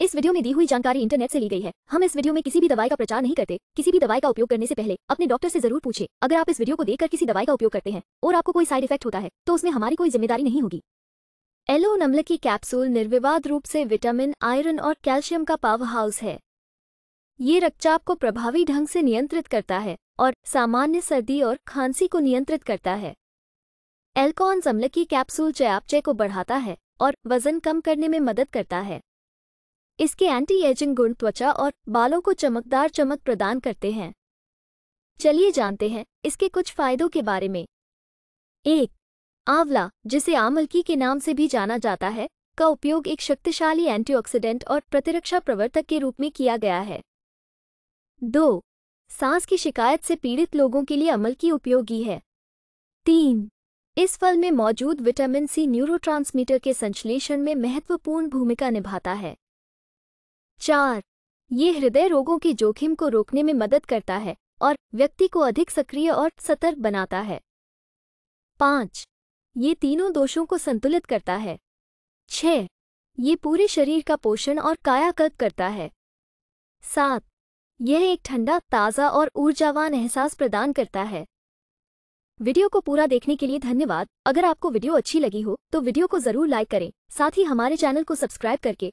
इस वीडियो में दी हुई जानकारी इंटरनेट से ली गई है हम इस वीडियो में किसी भी दवाई का प्रचार नहीं करते किसी भी दवाई का उपयोग करने से पहले अपने डॉक्टर से जरूर पूछे अगर आप इस वीडियो को देखकर किसी दवाई का उपयोग करते हैं और आपको कोई साइड इफेक्ट होता है तो उसमें हमारी कोई जिम्मेदारी नहीं होगी एलो नमल की कैप्सूल निर्विवाद रूप से विटामिन आयरन और कैल्शियम का पावर हाउस है ये रक्तचाप को प्रभावी ढंग से नियंत्रित करता है और सामान्य सर्दी और खांसी को नियंत्रित करता है एल्कॉन्स अम्ल की कैप्सूल चयापचय को बढ़ाता है और वजन कम करने में मदद करता है इसके एंटी एजिंग गुण त्वचा और बालों को चमकदार चमक प्रदान करते हैं चलिए जानते हैं इसके कुछ फायदों के बारे में एक आंवला जिसे आमलकी के नाम से भी जाना जाता है का उपयोग एक शक्तिशाली एंटीऑक्सीडेंट और प्रतिरक्षा प्रवर्तक के रूप में किया गया है दो सांस की शिकायत से पीड़ित लोगों के लिए अमलकी उपयोगी है तीन इस फल में मौजूद विटामिन सी न्यूरोट्रांसमीटर के संश्लेषण में महत्वपूर्ण भूमिका निभाता है चार ये हृदय रोगों के जोखिम को रोकने में मदद करता है और व्यक्ति को अधिक सक्रिय और सतर्क बनाता है पाँच ये तीनों दोषों को संतुलित करता है छ ये पूरे शरीर का पोषण और कायाकल्प करता है सात यह एक ठंडा ताज़ा और ऊर्जावान एहसास प्रदान करता है वीडियो को पूरा देखने के लिए धन्यवाद अगर आपको वीडियो अच्छी लगी हो तो वीडियो को जरूर लाइक करें साथ ही हमारे चैनल को सब्सक्राइब करके